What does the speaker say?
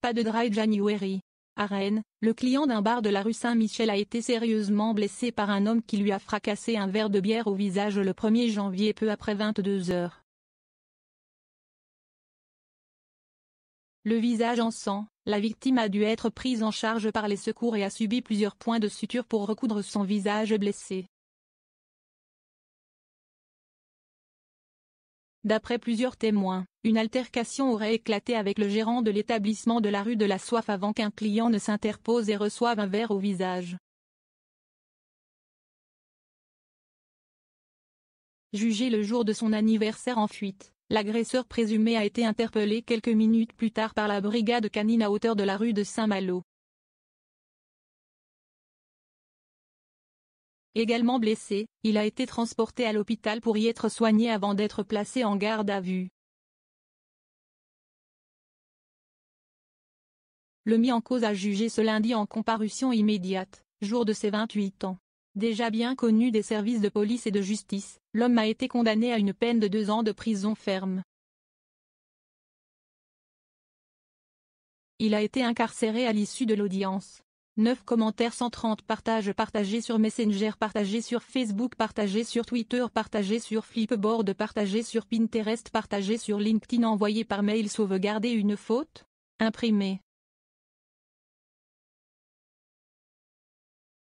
Pas de dry January. À Rennes, le client d'un bar de la rue Saint-Michel a été sérieusement blessé par un homme qui lui a fracassé un verre de bière au visage le 1er janvier peu après 22 heures. Le visage en sang, la victime a dû être prise en charge par les secours et a subi plusieurs points de suture pour recoudre son visage blessé. D'après plusieurs témoins, une altercation aurait éclaté avec le gérant de l'établissement de la rue de la Soif avant qu'un client ne s'interpose et reçoive un verre au visage. Jugé le jour de son anniversaire en fuite, l'agresseur présumé a été interpellé quelques minutes plus tard par la brigade canine à hauteur de la rue de Saint-Malo. Également blessé, il a été transporté à l'hôpital pour y être soigné avant d'être placé en garde à vue. Le mis en cause a jugé ce lundi en comparution immédiate, jour de ses 28 ans. Déjà bien connu des services de police et de justice, l'homme a été condamné à une peine de deux ans de prison ferme. Il a été incarcéré à l'issue de l'audience. 9 commentaires 130 partages partagés sur Messenger partagés sur Facebook partagés sur Twitter partagés sur Flipboard partagés sur Pinterest partagés sur LinkedIn envoyé par mail sauvegarder une faute imprimé